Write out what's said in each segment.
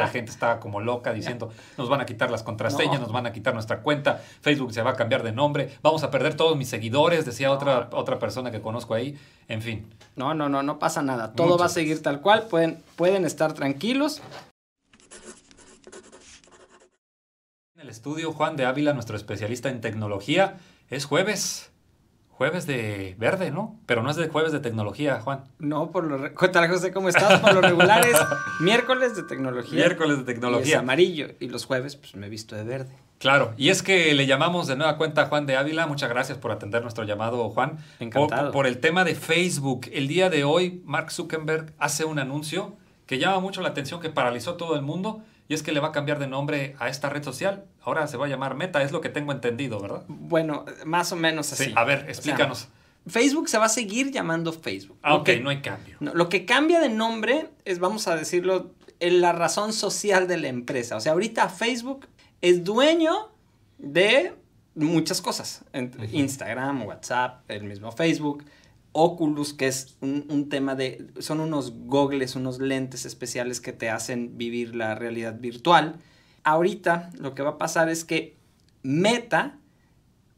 la gente estaba como loca diciendo, nos van a quitar las contraseñas, nos van a quitar nuestra cuenta, Facebook se va a cambiar de nombre, vamos a perder todos mis seguidores, decía otra, otra persona que conozco ahí, en fin. No, no, no, no pasa nada, todo va a seguir tal cual, pueden, pueden estar tranquilos. En el estudio Juan de Ávila, nuestro especialista en tecnología, es jueves jueves de verde, ¿no? Pero no es de jueves de tecnología, Juan. No, por lo re... José, ¿cómo estás? Por lo regular es miércoles de tecnología. Miércoles de tecnología. amarillo. Y los jueves, pues me he visto de verde. Claro, y es que le llamamos de nueva cuenta a Juan de Ávila. Muchas gracias por atender nuestro llamado, Juan. Encantado. Por, por el tema de Facebook. El día de hoy, Mark Zuckerberg hace un anuncio que llama mucho la atención, que paralizó todo el mundo y es que le va a cambiar de nombre a esta red social. Ahora se va a llamar Meta, es lo que tengo entendido, ¿verdad? Bueno, más o menos así. Sí, a ver, explícanos. Facebook se va a seguir llamando Facebook. Ah, ok, no hay cambio. lo que cambia de nombre es, vamos a decirlo, en la razón social de la empresa. O sea, ahorita Facebook es dueño de muchas cosas. Instagram, WhatsApp, el mismo Facebook. Oculus, que es un, tema de, son unos gogles, unos lentes especiales que te hacen vivir la realidad virtual. Ahorita lo que va a pasar es que Meta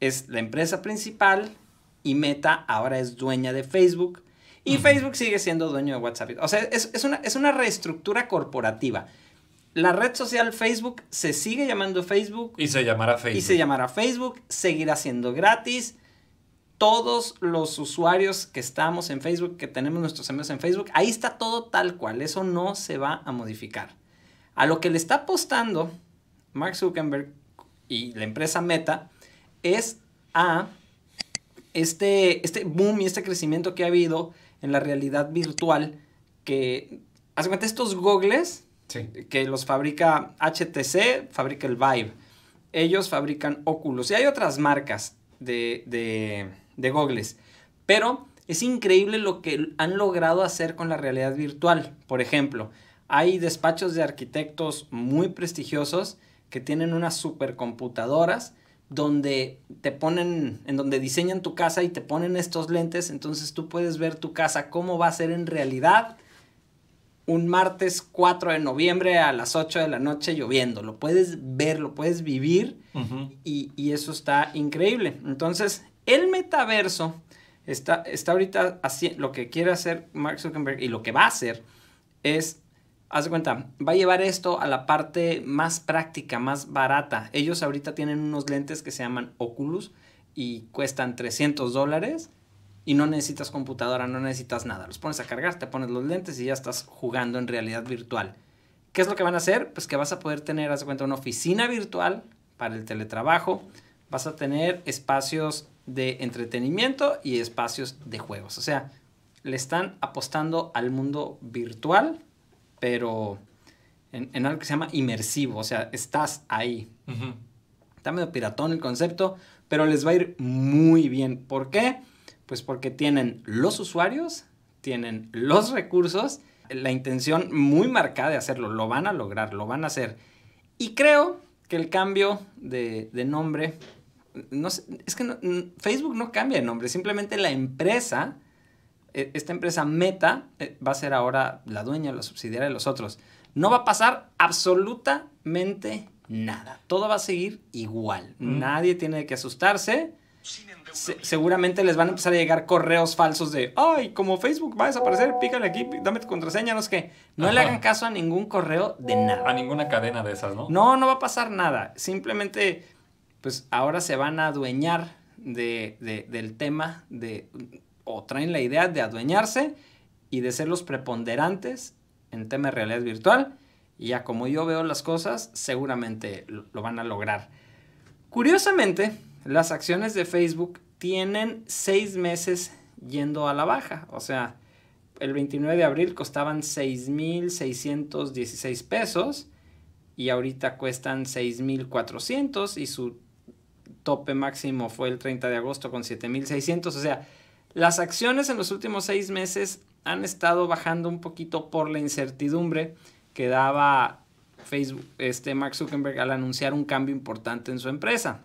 es la empresa principal y Meta ahora es dueña de Facebook y Facebook sigue siendo dueño de WhatsApp. O sea, es, una, es una reestructura corporativa. La red social Facebook se sigue llamando Facebook. Y se llamará Facebook. Y se llamará Facebook, seguirá siendo gratis todos los usuarios que estamos en Facebook, que tenemos nuestros amigos en Facebook, ahí está todo tal cual, eso no se va a modificar. A lo que le está apostando Mark Zuckerberg y la empresa Meta es a este, este boom y este crecimiento que ha habido en la realidad virtual que, hace cuenta, estos gogles que los fabrica HTC, fabrica el Vive, ellos fabrican Oculus y hay otras marcas de de gogles. Pero es increíble lo que han logrado hacer con la realidad virtual. Por ejemplo, hay despachos de arquitectos muy prestigiosos que tienen unas supercomputadoras donde te ponen, en donde diseñan tu casa y te ponen estos lentes, entonces tú puedes ver tu casa cómo va a ser en realidad un martes 4 de noviembre a las 8 de la noche lloviendo. Lo puedes ver, lo puedes vivir y, y, eso está increíble. Entonces, el metaverso está, ahorita haciendo lo que quiere hacer Mark Zuckerberg y lo que va a hacer es, haz de cuenta, va a llevar esto a la parte más práctica, más barata. Ellos ahorita tienen unos lentes que se llaman Oculus y cuestan 300 dólares y no necesitas computadora, no necesitas nada. Los pones a cargar, te pones los lentes y ya estás jugando en realidad virtual. ¿Qué es lo que van a hacer? Pues que vas a poder tener, haz de cuenta, una oficina virtual para el teletrabajo vas a tener espacios de entretenimiento y espacios de juegos. O sea, le están apostando al mundo virtual, pero en, algo que se llama inmersivo, o sea, estás ahí. Está medio piratón el concepto, pero les va a ir muy bien. ¿Por qué? Pues porque tienen los usuarios, tienen los recursos, la intención muy marcada de hacerlo, lo van a lograr, lo van a hacer. Y creo el cambio de, nombre, no es que Facebook no cambia de nombre, simplemente la empresa, e, esta empresa Meta, eh, va a ser ahora la dueña, la subsidiaria de los otros. No va a pasar absolutamente nada. Todo va a seguir igual. Mm. Nadie tiene que asustarse seguramente les van a empezar a llegar correos falsos de, ay, como Facebook va a desaparecer, pícale aquí, dame tu contraseña, no es No le hagan caso a ningún correo de nada. A ninguna cadena de esas, ¿no? No, no va a pasar nada. Simplemente, pues ahora se van a adueñar del tema, de, o traen la idea de adueñarse y de ser los preponderantes en tema de realidad virtual. Y ya como yo veo las cosas, seguramente lo van a lograr. Curiosamente, las acciones de Facebook tienen seis meses yendo a la baja. O sea, el 29 de abril costaban 6.616 pesos y ahorita cuestan 6.400 y su tope máximo fue el 30 de agosto con 7.600. O sea, las acciones en los últimos seis meses han estado bajando un poquito por la incertidumbre que daba Facebook, este Mark Zuckerberg al anunciar un cambio importante en su empresa.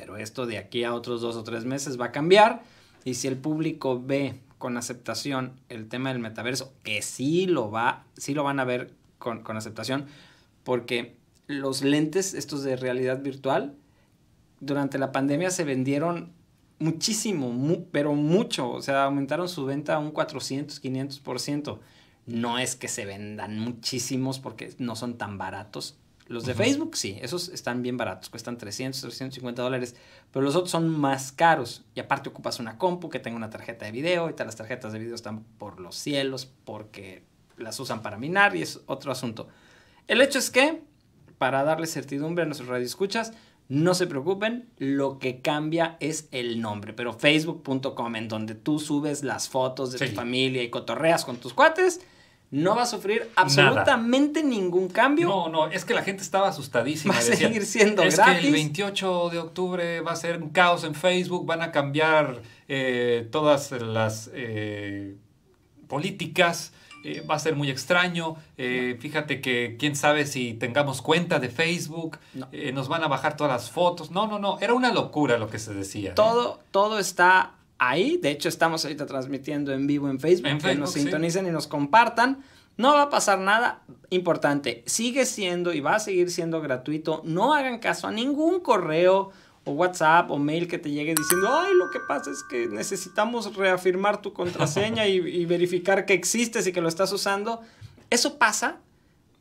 Pero esto de aquí a otros dos o tres meses va a cambiar. Y si el público ve con aceptación el tema del metaverso, que sí lo, va, sí lo van a ver con, aceptación, porque los lentes, estos de realidad virtual, durante la pandemia se vendieron muchísimo, pero mucho. O sea, aumentaron su venta a un 400, 500%. No es que se vendan muchísimos porque no son tan baratos los de Facebook, sí, esos están bien baratos, cuestan 300, 350 dólares, pero los otros son más caros. Y aparte ocupas una compu que tenga una tarjeta de video, todas las tarjetas de video están por los cielos porque las usan para minar y es otro asunto. El hecho es que, para darle certidumbre a nuestros escuchas no se preocupen, lo que cambia es el nombre, pero facebook.com, en donde tú subes las fotos de tu familia y cotorreas con tus cuates, no va a sufrir absolutamente ningún cambio. No, no, es que la gente estaba asustadísima. Va a seguir siendo es Que el 28 de octubre va a ser un caos en Facebook, van a cambiar eh, todas las eh, políticas. Eh, va a ser muy extraño. Fíjate que quién sabe si tengamos cuenta de Facebook, nos van a bajar todas las fotos. No, no, no, era una locura lo que se decía. Todo, todo está ahí. De hecho, estamos ahorita transmitiendo en vivo en Facebook. que nos sintonicen y nos compartan. No va a pasar nada importante. Sigue siendo y va a seguir siendo gratuito. No hagan caso a ningún correo o WhatsApp o mail que te llegue diciendo, ay, lo que pasa es que necesitamos reafirmar tu contraseña y verificar que existes y que lo estás usando. Eso pasa.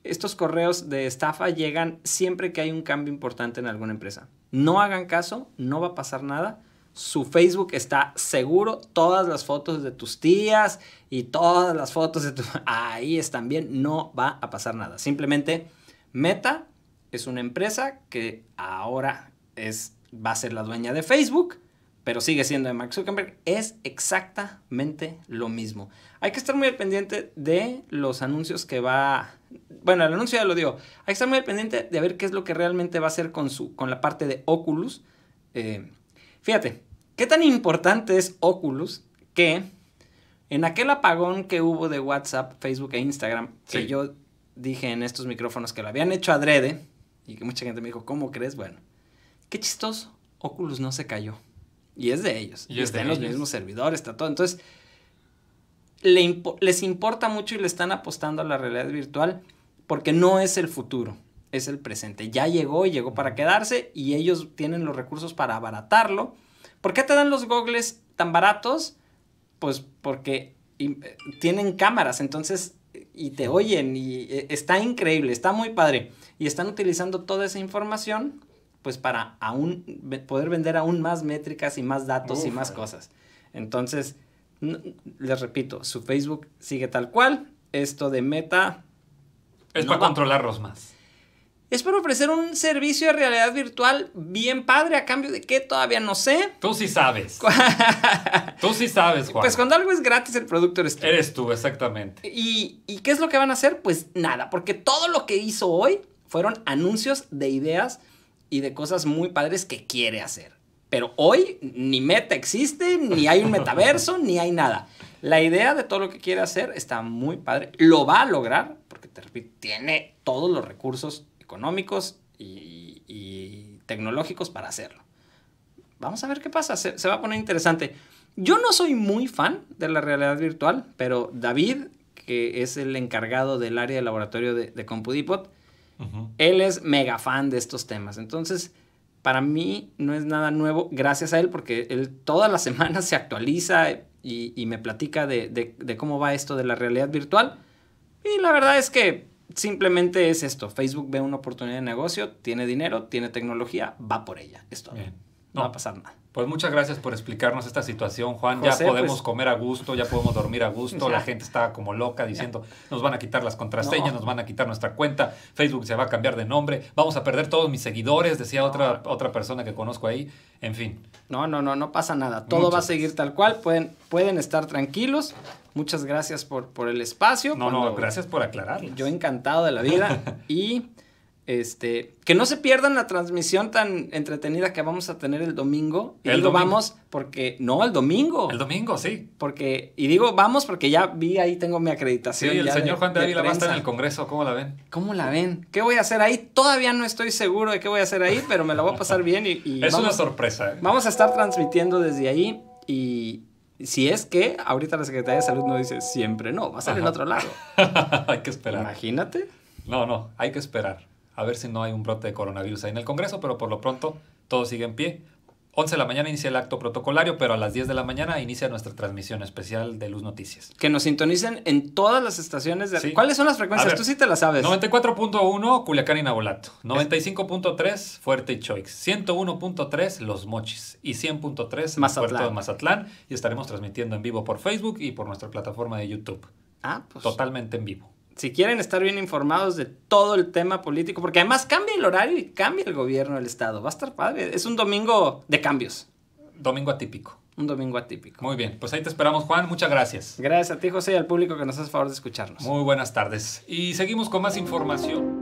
Estos correos de estafa llegan siempre que hay un cambio importante en alguna empresa. No hagan caso, no va a pasar nada su Facebook está seguro, todas las fotos de tus tías y todas las fotos de tu... Ahí están bien, no va a pasar nada. Simplemente Meta es una empresa que ahora es, va a ser la dueña de Facebook, pero sigue siendo de Mark Zuckerberg. Es exactamente lo mismo. Hay que estar muy al pendiente de los anuncios que va... Bueno, el anuncio ya lo dio. Hay que estar muy al pendiente de ver qué es lo que realmente va a hacer con, su, con la parte de Oculus. Eh, fíjate, ¿Qué tan importante es Oculus que en aquel apagón que hubo de WhatsApp, Facebook e Instagram, que yo dije en estos micrófonos que lo habían hecho adrede y que mucha gente me dijo, ¿cómo crees? Bueno, qué chistoso, Oculus no se cayó. Y es de ellos. Y, está en los mismos servidores, está todo. Entonces, les importa mucho y le están apostando a la realidad virtual porque no es el futuro, es el presente. Ya llegó y llegó para quedarse y ellos tienen los recursos para abaratarlo ¿Por qué te dan los gogles tan baratos? Pues porque eh, tienen cámaras, entonces, y te oyen, y eh, está increíble, está muy padre. Y están utilizando toda esa información, pues para aún poder vender aún más métricas y más datos y más cosas. Entonces, les repito, su Facebook sigue tal cual. Esto de Meta... Es para controlarlos más es para ofrecer un servicio de realidad virtual bien padre, a cambio de que todavía no sé. Tú sí sabes. tú sí sabes, Juan. Pues cuando algo es gratis, el producto eres tú. Eres tú, exactamente. ¿Y, ¿Y qué es lo que van a hacer? Pues nada, porque todo lo que hizo hoy fueron anuncios de ideas y de cosas muy padres que quiere hacer. Pero hoy ni meta existe, ni hay un metaverso, ni hay nada. La idea de todo lo que quiere hacer está muy padre. Lo va a lograr, porque te repito, tiene todos los recursos, económicos y, tecnológicos para hacerlo. Vamos a ver qué pasa, se, va a poner interesante. Yo no soy muy fan de la realidad virtual, pero David, que es el encargado del área de laboratorio de, de CompuDipot, él es mega fan de estos temas. Entonces, para mí no es nada nuevo gracias a él, porque él todas las semanas se actualiza y, me platica de, cómo va esto de la realidad virtual. Y la verdad es que simplemente es esto. Facebook ve una oportunidad de negocio, tiene dinero, tiene tecnología, va por ella. Esto No va a pasar nada. Pues muchas gracias por explicarnos esta situación, Juan. ya podemos pues- comer a gusto, ya podemos dormir a gusto. La gente estaba como loca diciendo, nos van a quitar las contraseñas, nos van a quitar nuestra cuenta, Facebook se va a cambiar de nombre, vamos a perder todos mis seguidores, decía otra, otra persona que conozco ahí. En fin. No, no, no, no pasa nada. Todo va a seguir tal cual. Pueden, pueden estar tranquilos. Muchas gracias por, por el espacio. No, no, gracias por aclararlo. Yo encantado de la vida. y este, que no se pierdan la transmisión tan entretenida que vamos a tener el domingo. Y digo vamos porque, no, el domingo. El domingo, sí. Porque, y digo vamos porque ya vi ahí, tengo mi acreditación. Sí, el señor Juan de Avila va a estar en el Congreso, ¿cómo la ven? ¿Cómo la ven? ¿Qué voy a hacer ahí? Todavía no estoy seguro de qué voy a hacer ahí, pero me la voy a pasar bien y... es una sorpresa. Vamos a estar transmitiendo desde ahí y, si es que ahorita la Secretaría de Salud no dice siempre no, va a ser en otro lado. hay que esperar. Imagínate. No, no, hay que esperar a ver si no hay un brote de coronavirus ahí en el Congreso, pero por lo pronto todo sigue en pie. 11 de la mañana inicia el acto protocolario, pero a las 10 de la mañana inicia nuestra transmisión especial de Luz Noticias. Que nos sintonicen en todas las estaciones. De... ¿Cuáles son las frecuencias? Tú sí te las sabes. 94.1 Culiacán y Nabolato. 95.3 Fuerte y Choix. 101.3 Los Mochis. Y 100.3 Puerto Mazatlán. Y estaremos transmitiendo en vivo por Facebook y por nuestra plataforma de YouTube. Ah, pues. Totalmente en vivo si quieren estar bien informados de todo el tema político, porque además cambia el horario y cambia el gobierno del Estado. Va a estar padre. Es un domingo de cambios. Domingo atípico. Un domingo atípico. Muy bien, pues ahí te esperamos, Juan. Muchas gracias. Gracias a ti, José, y al público que nos hace favor de escucharnos. Muy buenas tardes. Y seguimos con más información.